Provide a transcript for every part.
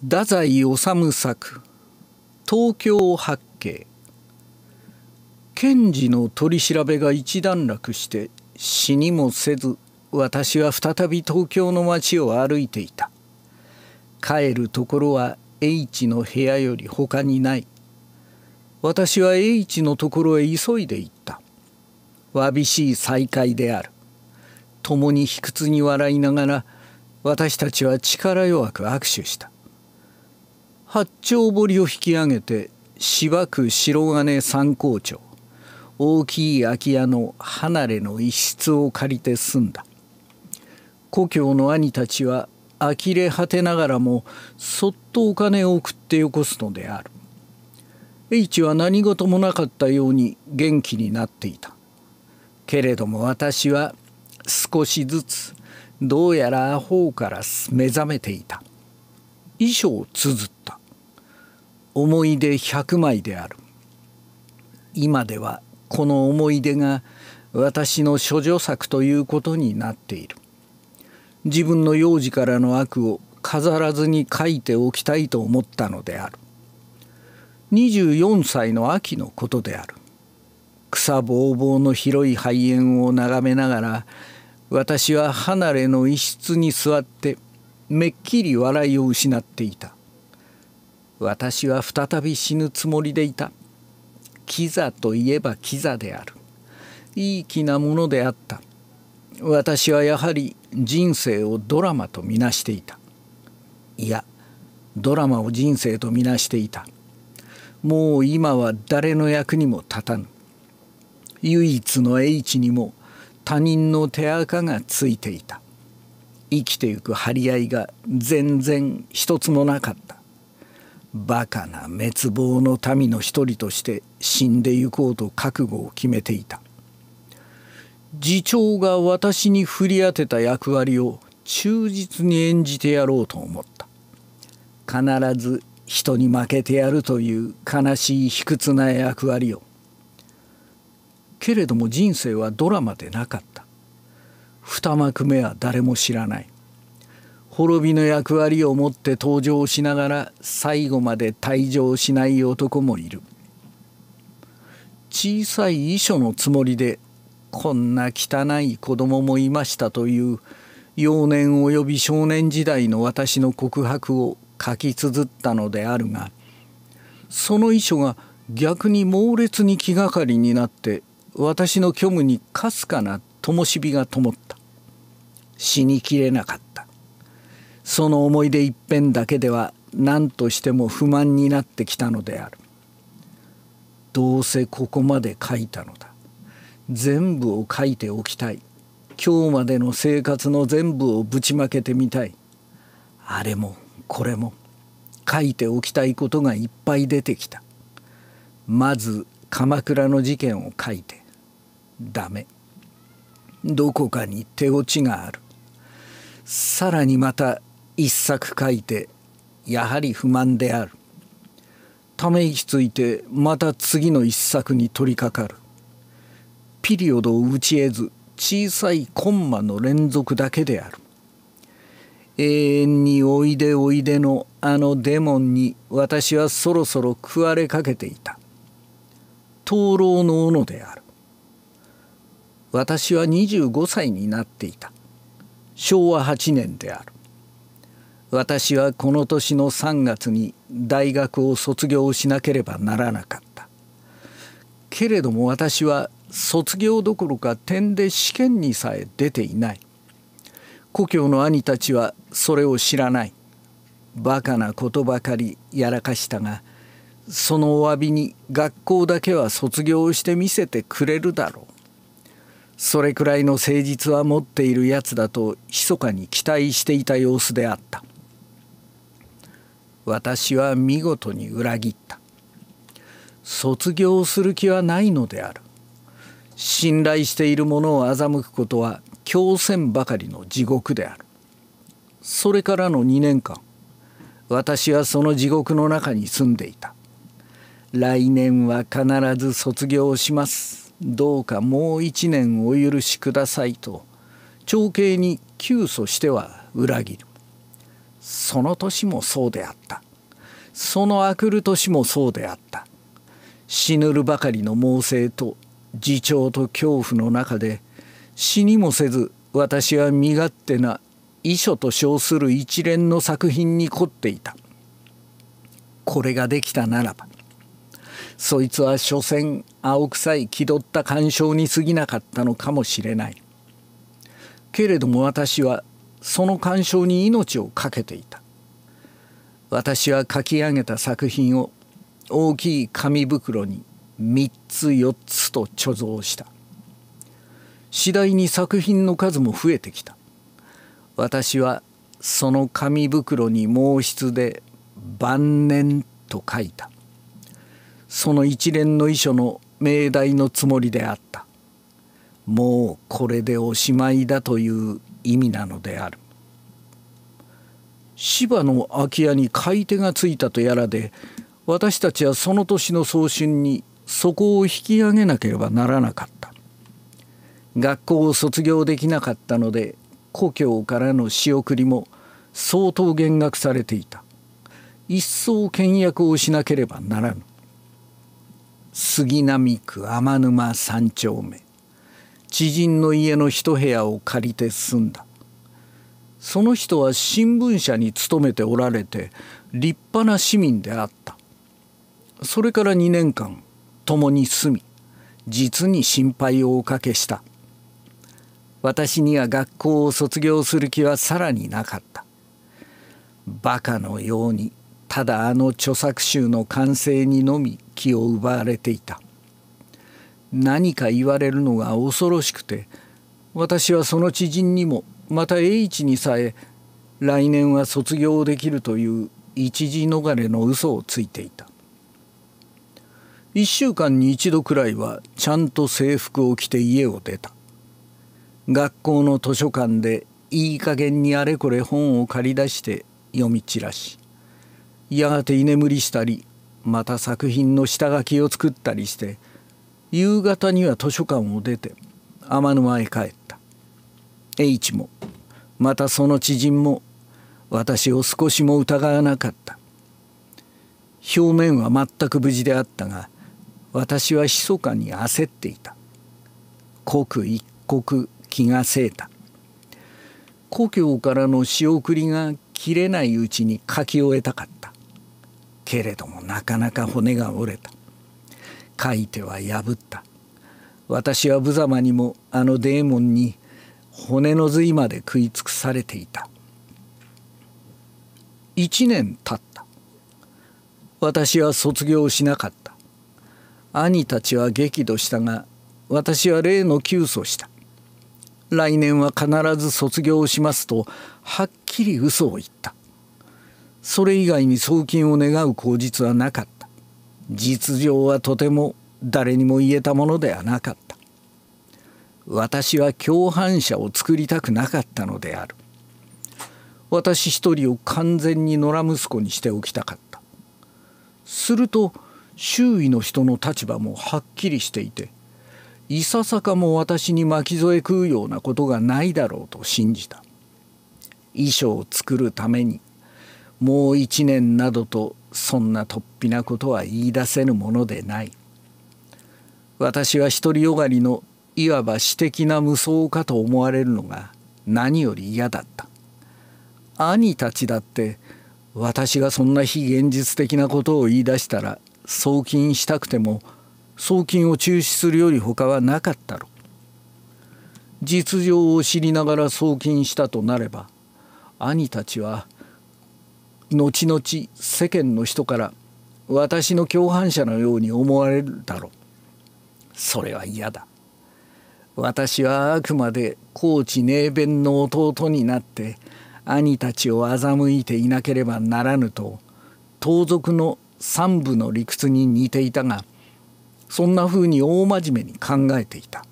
太宰治作「東京八景」検事の取り調べが一段落して死にもせず私は再び東京の街を歩いていた帰るところは H の部屋より他にない私は H のところへ急いで行ったわびしい再会である共に卑屈に笑いながら私たちは力弱く握手した八丁堀を引き上げて芝区白金三校町大きい空き家の離れの一室を借りて住んだ故郷の兄たちは呆れ果てながらもそっとお金を送ってよこすのである H は何事もなかったように元気になっていたけれども私は少しずつどうやらアホから目覚めていた遺書を綴った思い出100枚である今ではこの思い出が私の処女作ということになっている自分の幼児からの悪を飾らずに書いておきたいと思ったのである24歳の秋のことである草ぼうぼうの広い肺炎を眺めながら私は離れの一室に座ってめっきり笑いを失っていた私は再び死ぬつもりでいたキザといえばキザであるいい気なものであった私はやはり人生をドラマとみなしていたいやドラマを人生とみなしていたもう今は誰の役にも立たぬ唯一の H にも他人の手垢がついていた生きてゆく張り合いが全然一つもなかったバカな滅亡の民の一人として死んでゆこうと覚悟を決めていた次長が私に振り当てた役割を忠実に演じてやろうと思った必ず人に負けてやるという悲しい卑屈な役割をけれども人生はドラマでなかった二幕目は誰も知らない滅びの役割を持って登場しながら最後まで退場しない男もいる小さい遺書のつもりでこんな汚い子供もいましたという幼年及び少年時代の私の告白を書き綴ったのであるがその遺書が逆に猛烈に気がかりになって私の虚無にかすかな灯火が灯った死にきれなかったその思い出一遍だけでは何としても不満になってきたのであるどうせここまで書いたのだ全部を書いておきたい今日までの生活の全部をぶちまけてみたいあれもこれも書いておきたいことがいっぱい出てきたまず鎌倉の事件を書いてダメどこかに手落ちがあるさらにまた一作書いてやはり不満であるため息ついてまた次の一作に取り掛かるピリオドを打ち得ず小さいコンマの連続だけである永遠においでおいでのあのデモンに私はそろそろ食われかけていた灯籠の斧である私は25歳になっていた昭和8年である私はこの年の3月に大学を卒業しなければならなかったけれども私は卒業どころか点で試験にさえ出ていない故郷の兄たちはそれを知らないバカなことばかりやらかしたがそのお詫びに学校だけは卒業してみせてくれるだろうそれくらいの誠実は持っているやつだと密かに期待していた様子であった私は見事に裏切った卒業する気はないのである信頼している者を欺くことは強戦ばかりの地獄であるそれからの2年間私はその地獄の中に住んでいた来年は必ず卒業しますどうかもう一年お許しくださいと長兄に急訴しては裏切るその年もそうであったそのあくる年もそうであった死ぬるばかりの猛省と自重と恐怖の中で死にもせず私は身勝手な遺書と称する一連の作品に凝っていたこれができたならばそいつは所詮青臭い気取った感傷に過ぎなかったのかもしれないけれども私はその鑑賞に命を懸けていた私は書き上げた作品を大きい紙袋に3つ4つと貯蔵した次第に作品の数も増えてきた私はその紙袋に毛筆で「晩年」と書いたその一連の遺書の命題のつもりであったもうこれでおしまいだという意味なのである芝の空き家に買い手がついたとやらで私たちはその年の早春にそこを引き上げなければならなかった学校を卒業できなかったので故郷からの仕送りも相当減額されていた一層倹約をしなければならぬ杉並区天沼三丁目知人の家の一部屋を借りて住んだその人は新聞社に勤めておられて立派な市民であったそれから2年間共に住み実に心配をおかけした私には学校を卒業する気はさらになかったバカのようにただあの著作集の完成にのみ気を奪われていた何か言われるのが恐ろしくて私はその知人にもまた栄一にさえ来年は卒業できるという一時逃れの嘘をついていた1週間に一度くらいはちゃんと制服を着て家を出た学校の図書館でいい加減にあれこれ本を借り出して読み散らしやがて居眠りしたりまた作品の下書きを作ったりして夕方には図書館を出て天沼へ帰った栄一もまたその知人も私を少しも疑わなかった表面は全く無事であったが私は密かに焦っていた刻一刻気がせいた故郷からの仕送りが切れないうちに書き終えたかったけれどもなかなか骨が折れた書いては破った私は無様にもあのデーモンに骨の髄まで食い尽くされていた1年経った私は卒業しなかった兄たちは激怒したが私は例の窮訴した来年は必ず卒業しますとはっきり嘘を言ったそれ以外に送金を願う口実はなかった実情はとても誰にも言えたものではなかった私は共犯者を作りたくなかったのである私一人を完全に野良息子にしておきたかったすると周囲の人の立場もはっきりしていていささかも私に巻き添え食うようなことがないだろうと信じた衣装を作るためにもう一年などとそんな突飛なことは言い出せぬものでない私は独りよがりのいわば私的な無双かと思われるのが何より嫌だった兄たちだって私がそんな非現実的なことを言い出したら送金したくても送金を中止するより他はなかったろ実情を知りながら送金したとなれば兄たちは後々世間の人から私の共犯者のように思われるだろうそれは嫌だ私はあくまで高知寧弁の弟になって兄たちを欺いていなければならぬと盗賊の三部の理屈に似ていたがそんなふうに大真面目に考えていた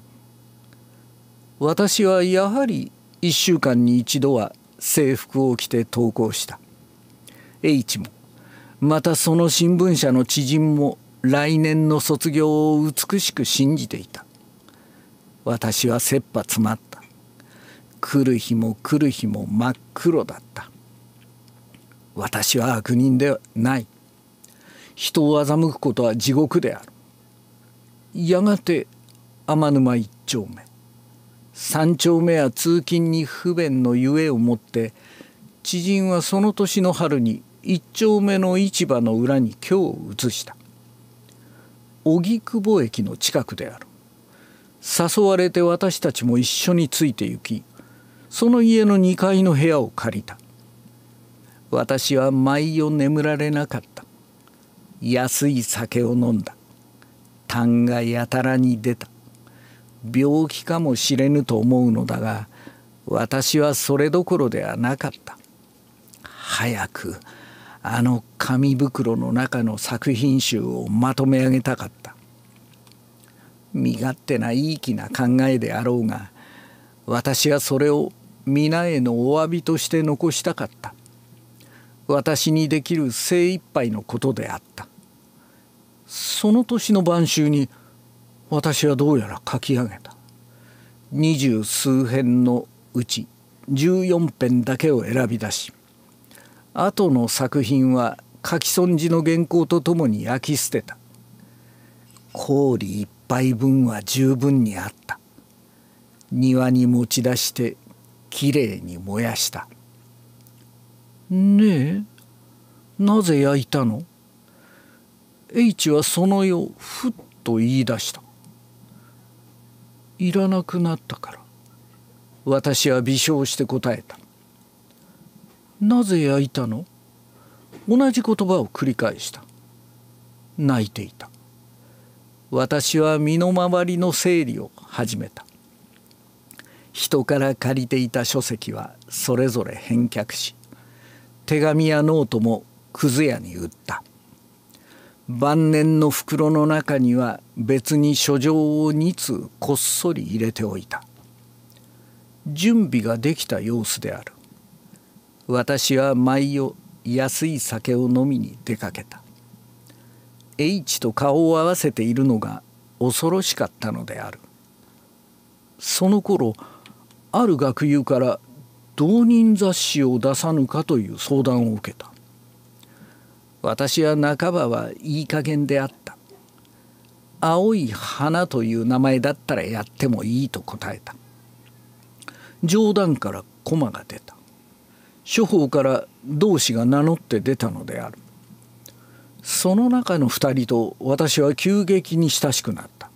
私はやはり一週間に一度は制服を着て登校した H もまたその新聞社の知人も来年の卒業を美しく信じていた私は切羽詰まった来る日も来る日も真っ黒だった私は悪人ではない人を欺くことは地獄であるやがて天沼一丁目三丁目は通勤に不便のゆえをもって知人はその年の春に一丁目の市場の裏に居を移した荻窪駅の近くである誘われて私たちも一緒について行きその家の2階の部屋を借りた私は毎夜眠られなかった安い酒を飲んだ痰がやたらに出た病気かもしれぬと思うのだが私はそれどころではなかった早くあの紙袋の中の作品集をまとめ上げたかった身勝手ないい気な考えであろうが私はそれを皆へのお詫びとして残したかった私にできる精一杯のことであったその年の晩秋に私はどうやら書き上げた二十数編のうち14編だけを選び出し後の作品は書き損じの原稿とともに焼き捨てた氷一杯分は十分にあった庭に持ち出してきれいに燃やしたねえなぜ焼いたの H はその夜ふっと言い出したいらなくなったから私は微笑して答えたなぜ焼いたの同じ言葉を繰り返した泣いていた私は身の回りの整理を始めた人から借りていた書籍はそれぞれ返却し手紙やノートもくず屋に売った晩年の袋の中には別に書状を2通こっそり入れておいた準備ができた様子である私は毎夜安い酒を飲みに出かけた H と顔を合わせているのが恐ろしかったのであるその頃ある学友から同人雑誌を出さぬかという相談を受けた私は半ばはいい加減であった青い花という名前だったらやってもいいと答えた冗談から駒が出た諸法から同志が名乗って出たのであるその中の2人と私は急激に親しくなった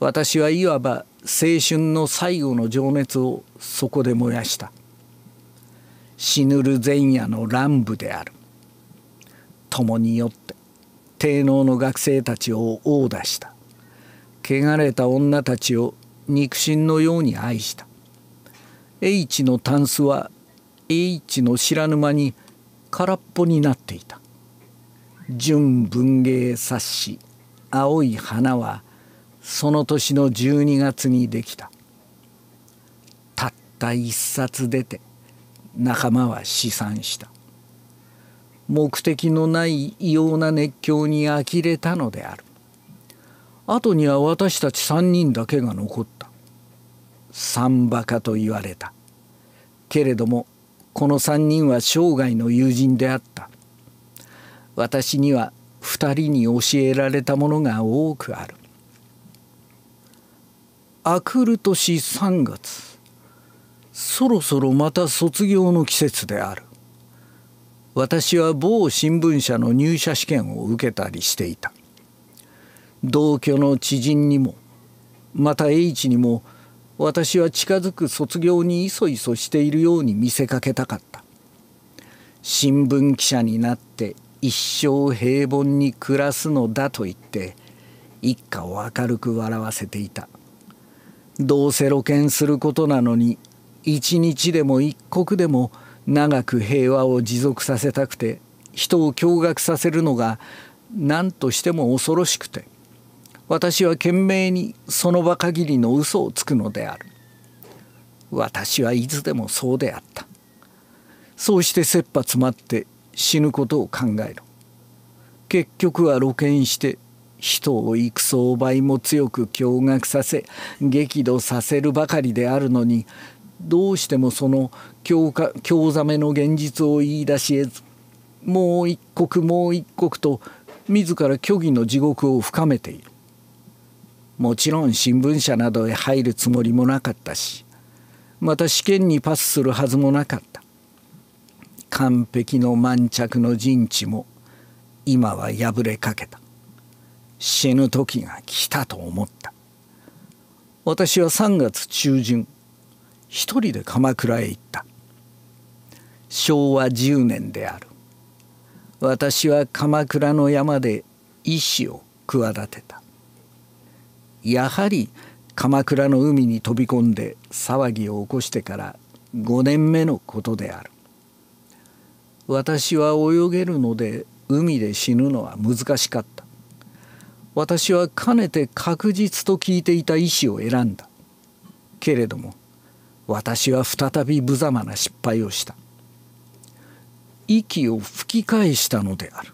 私はいわば青春の最後の情熱をそこで燃やした死ぬる前夜の乱舞である共によって低能の学生たちを殴打した汚れた女たちを肉親のように愛した H のタンスは栄一の知らぬ間に空っぽになっていた純文芸冊子「青い花」はその年の12月にできたたった一冊出て仲間は試算した目的のない異様な熱狂に呆れたのである後には私たち三人だけが残った三馬鹿と言われたけれどもこの3人は生涯の友人であった私には2人に教えられたものが多くあるあくる年3月そろそろまた卒業の季節である私は某新聞社の入社試験を受けたりしていた同居の知人にもまた H にも「私は近づく卒業にいそいそしているように見せかけたかった新聞記者になって一生平凡に暮らすのだと言って一家を明るく笑わせていたどうせ露見することなのに一日でも一刻でも長く平和を持続させたくて人を驚愕させるのが何としても恐ろしくて私は懸命にその場限りの嘘をつくのである私はいつでもそうであったそうして切羽詰まって死ぬことを考える結局は露見して人を幾相倍も強く驚愕させ激怒させるばかりであるのにどうしてもその興ざめの現実を言い出しえずもう一刻もう一刻と自ら虚偽の地獄を深めているもちろん新聞社などへ入るつもりもなかったしまた試験にパスするはずもなかった完璧の満着の陣地も今は破れかけた死ぬ時が来たと思った私は3月中旬一人で鎌倉へ行った昭和10年である私は鎌倉の山で医師を企てたやはり鎌倉の海に飛び込んで騒ぎを起こしてから5年目のことである私は泳げるので海で死ぬのは難しかった私はかねて確実と聞いていた意思を選んだけれども私は再び無様な失敗をした息を吹き返したのである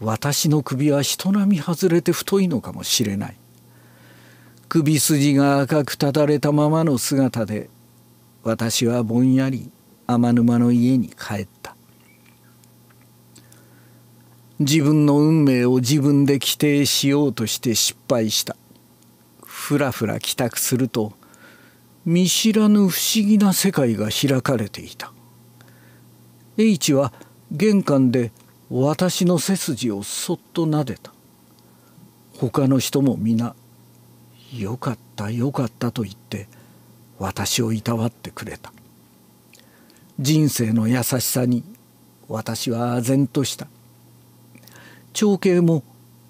私の首は人並み外れて太いのかもしれない首筋が赤くただれたままの姿で私はぼんやり天沼の家に帰った自分の運命を自分で規定しようとして失敗したふらふら帰宅すると見知らぬ不思議な世界が開かれていた H は玄関で「私の背筋をそっと撫でた他の人も皆「よかったよかった」と言って私をいたわってくれた人生の優しさに私は唖然とした長兄も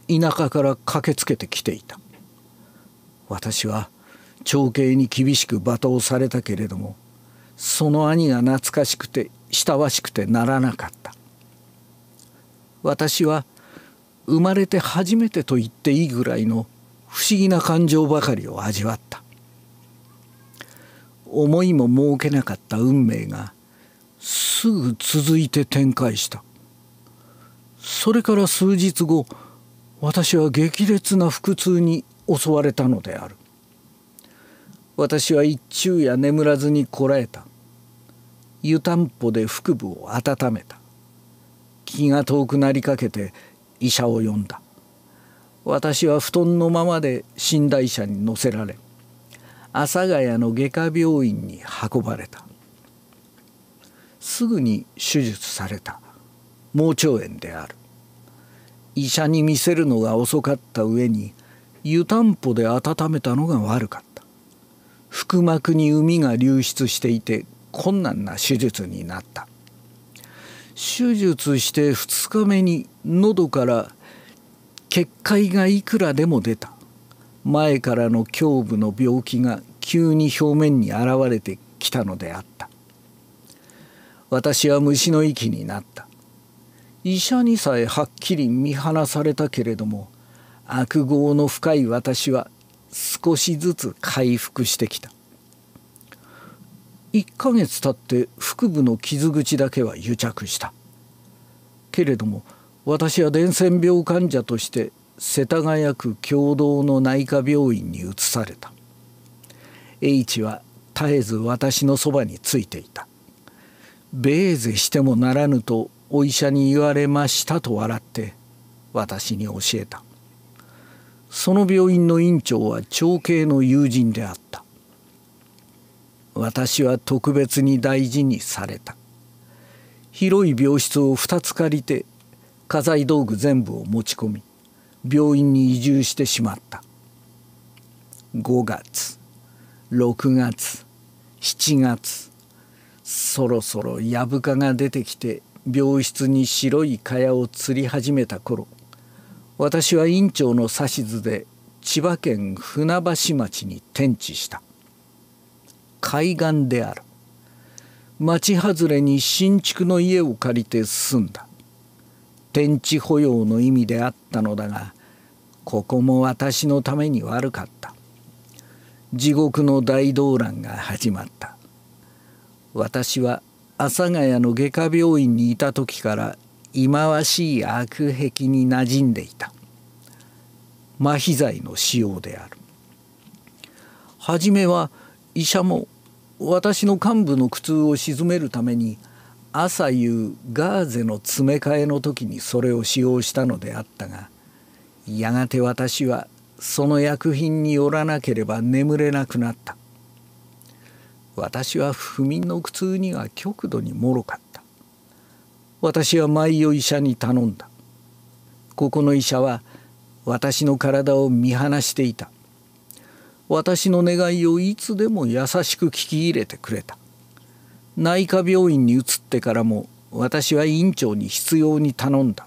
田舎から駆けつけてきていた私は長兄に厳しく罵倒されたけれどもその兄が懐かしくて親しくてならなかった私は生まれて初めてと言っていいぐらいの不思議な感情ばかりを味わった思いも設けなかった運命がすぐ続いて展開したそれから数日後私は激烈な腹痛に襲われたのである私は一昼夜眠らずにこらえた湯たんぽで腹部を温めた気が遠くなりかけて医者を呼んだ私は布団のままで寝台車に乗せられ阿佐ヶ谷の外科病院に運ばれたすぐに手術された盲腸炎である医者に見せるのが遅かった上に湯たんぽで温めたのが悪かった腹膜に膿が流出していて困難な手術になった手術して2日目に喉から結界がいくらでも出た前からの胸部の病気が急に表面に現れてきたのであった私は虫の息になった医者にさえはっきり見放されたけれども悪号の深い私は少しずつ回復してきた1ヶ月経って腹部の傷口だけは癒着したけれども私は伝染病患者として世田谷区共同の内科病院に移された H は絶えず私のそばについていたベーゼしてもならぬとお医者に言われましたと笑って私に教えたその病院の院長は長兄の友人であった私は特別に大事にされた広い病室を2つ借りて家財道具全部を持ち込み病院に移住してしまった5月6月7月そろそろ藪ぶかが出てきて病室に白い蚊帳を釣り始めた頃私は院長の指図で千葉県船橋町に転地した海岸である町外れに新築の家を借りて住んだ天地保養の意味であったのだがここも私のために悪かった地獄の大動乱が始まった私は阿佐ヶ谷の外科病院にいた時から忌まわしい悪癖に馴染んでいた麻痺剤の使用である初めは医者も私の幹部の苦痛を鎮めるために朝夕ガーゼの詰め替えの時にそれを使用したのであったがやがて私はその薬品によらなければ眠れなくなった私は不眠の苦痛には極度にもろかった私は毎夜医者に頼んだここの医者は私の体を見放していた私の願いをいつでも優しく聞き入れてくれた内科病院に移ってからも私は院長に必要に頼んだ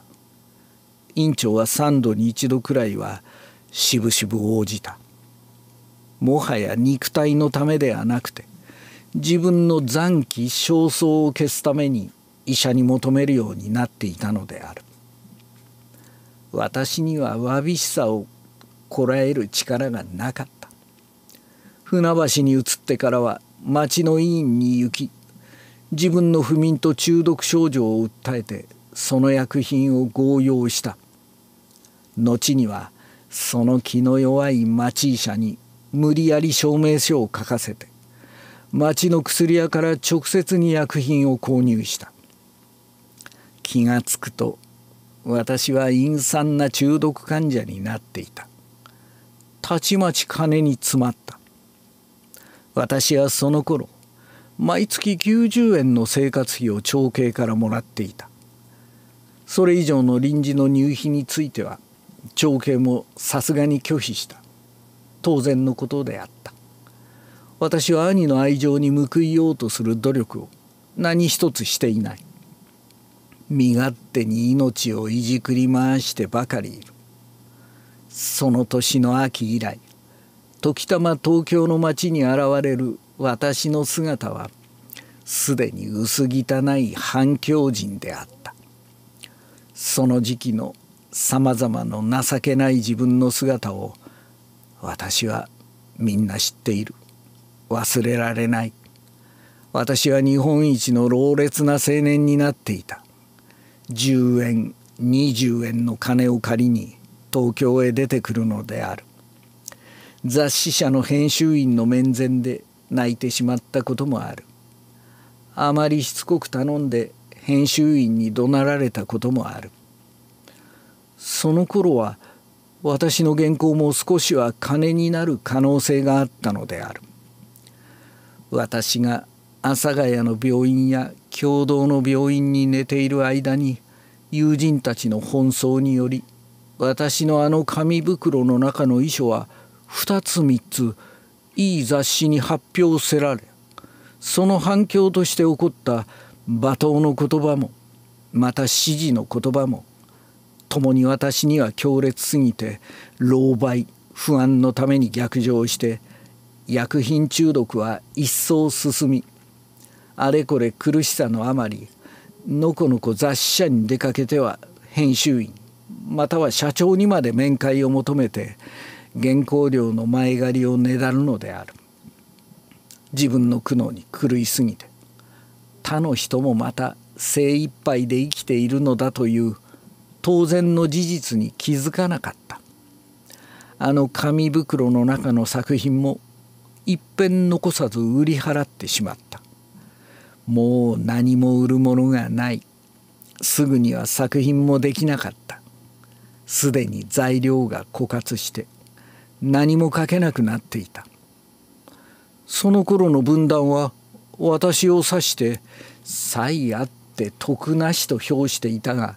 院長は3度に1度くらいはしぶしぶ応じたもはや肉体のためではなくて自分の残機焦燥を消すために医者に求めるようになっていたのである私にはわびしさをこらえる力がなかった船橋に移ってからは町の委員に行き自分の不眠と中毒症状を訴えてその薬品を強要した後にはその気の弱い町医者に無理やり証明書を書かせて町の薬屋から直接に薬品を購入した気がつくと私は陰惨な中毒患者になっていたたちまち金に詰まった私はその頃毎月90円の生活費を長兄からもらっていたそれ以上の臨時の入費については長兄もさすがに拒否した当然のことであった私は兄の愛情に報いようとする努力を何一つしていない身勝手に命をいじくり回してばかりいるその年の秋以来時たま東京の街に現れる私の姿はすでに薄汚い反響人であったその時期のさまざまの情けない自分の姿を私はみんな知っている忘れられない私は日本一の老烈な青年になっていた10円20円の金を借りに東京へ出てくるのである雑誌社の編集員の面前で泣いてしまったこともあるあまりしつこく頼んで編集員に怒鳴られたこともあるその頃は私の原稿も少しは金になる可能性があったのである私が阿佐ヶ谷の病院や共同の病院に寝ている間に友人たちの奔走により私のあの紙袋の中の遺書は2つ3ついい雑誌に発表せられその反響として起こった罵倒の言葉もまた指示の言葉も共に私には強烈すぎて老媒不安のために逆上して薬品中毒は一層進みあれこれ苦しさのあまりのこのこ雑誌社に出かけては編集員または社長にまで面会を求めて原稿料の前借りをねだるのである自分の苦悩に狂いすぎて他の人もまた精一杯で生きているのだという当然の事実に気づかなかったあの紙袋の中の作品も一遍残さず売り払ってしまったもう何も売るものがないすぐには作品もできなかったすでに材料が枯渇して何も書けなくなっていたその頃の分断は私を指して「さいあって徳なし」と評していたが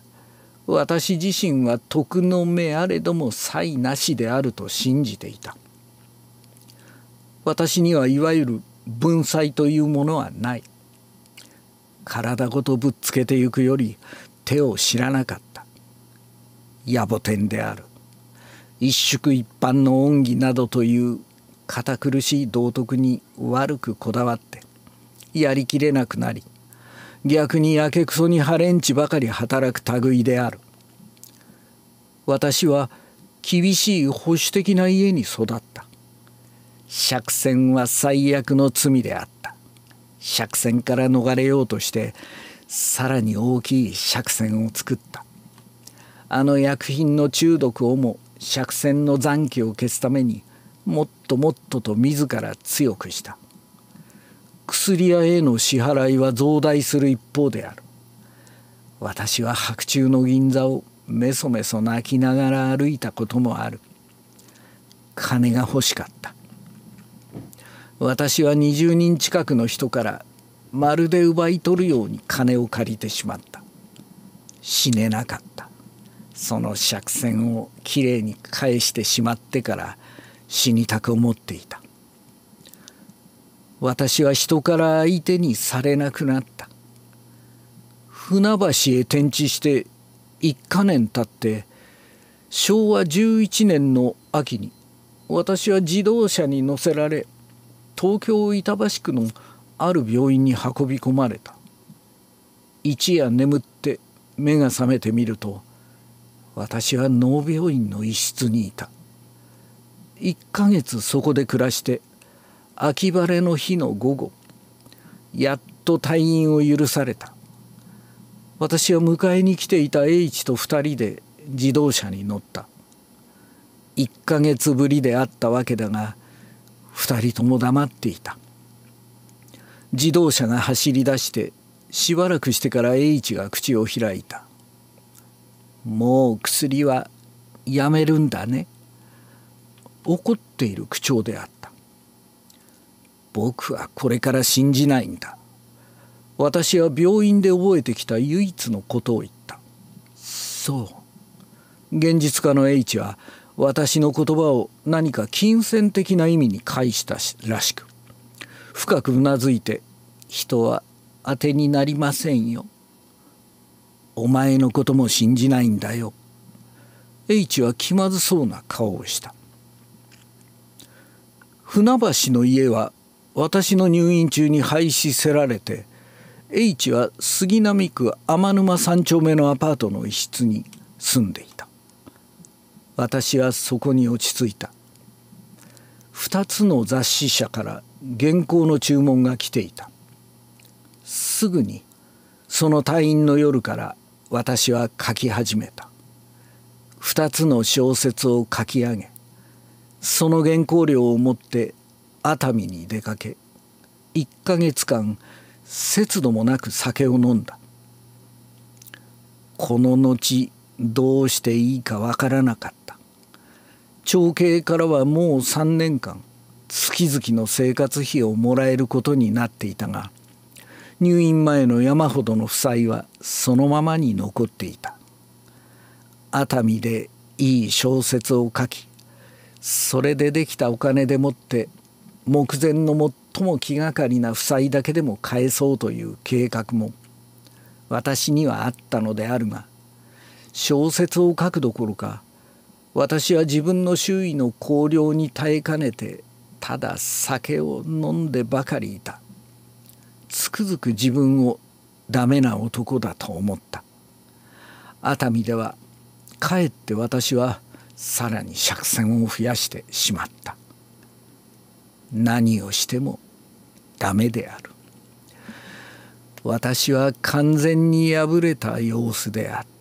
私自身は徳の目あれども才なしであると信じていた私にはいわゆる文才というものはない体ごとぶっつけてゆくより手を知らなかった野暮天である一宿一般の恩義などという堅苦しい道徳に悪くこだわってやりきれなくなり逆にやけくそにハレンチばかり働く類である私は厳しい保守的な家に育った釈然は最悪の罪であった釈然から逃れようとしてさらに大きい釈然を作ったあの薬品の中毒をも借戦の残機を消すためにもっともっとと自ら強くした薬屋への支払いは増大する一方である私は白昼の銀座をめそめそ泣きながら歩いたこともある金が欲しかった私は20人近くの人からまるで奪い取るように金を借りてしまった死ねなかったその借線をきれいに返してしまってから死にたく思っていた私は人から相手にされなくなった船橋へ転地して一か年経って昭和11年の秋に私は自動車に乗せられ東京板橋区のある病院に運び込まれた一夜眠って目が覚めてみると私は脳病院の一室にいた1ヶ月そこで暮らして秋晴れの日の午後やっと退院を許された私は迎えに来ていた H と2人で自動車に乗った1ヶ月ぶりであったわけだが2人とも黙っていた自動車が走り出してしばらくしてから H が口を開いたもう薬はやめるんだね。怒っている口調であった。僕はこれから信じないんだ。私は病院で覚えてきた唯一のことを言った。そう。現実家の H は私の言葉を何か金銭的な意味に介したらしく深くうなずいて人は当てになりませんよお前のことも信じないんだよ。H は気まずそうな顔をした。船橋の家は私の入院中に廃止せられて H は杉並区天沼3丁目のアパートの一室に住んでいた私はそこに落ち着いた2つの雑誌社から原稿の注文が来ていたすぐにその退院の夜から私は書き始めた2つの小説を書き上げその原稿料を持って熱海に出かけ1ヶ月間節度もなく酒を飲んだこの後どうしていいかわからなかった長兄からはもう3年間月々の生活費をもらえることになっていたが入院前の山ほどの負債はそのままに残っていた熱海でいい小説を書きそれでできたお金でもって目前の最も気がかりな負債だけでも返そうという計画も私にはあったのであるが小説を書くどころか私は自分の周囲の荒涼に耐えかねてただ酒を飲んでばかりいたつくづく自分をダメな男だと思った熱海ではかえって私はさらに釈然を増やしてしまった何をしてもダメである私は完全に破れた様子であった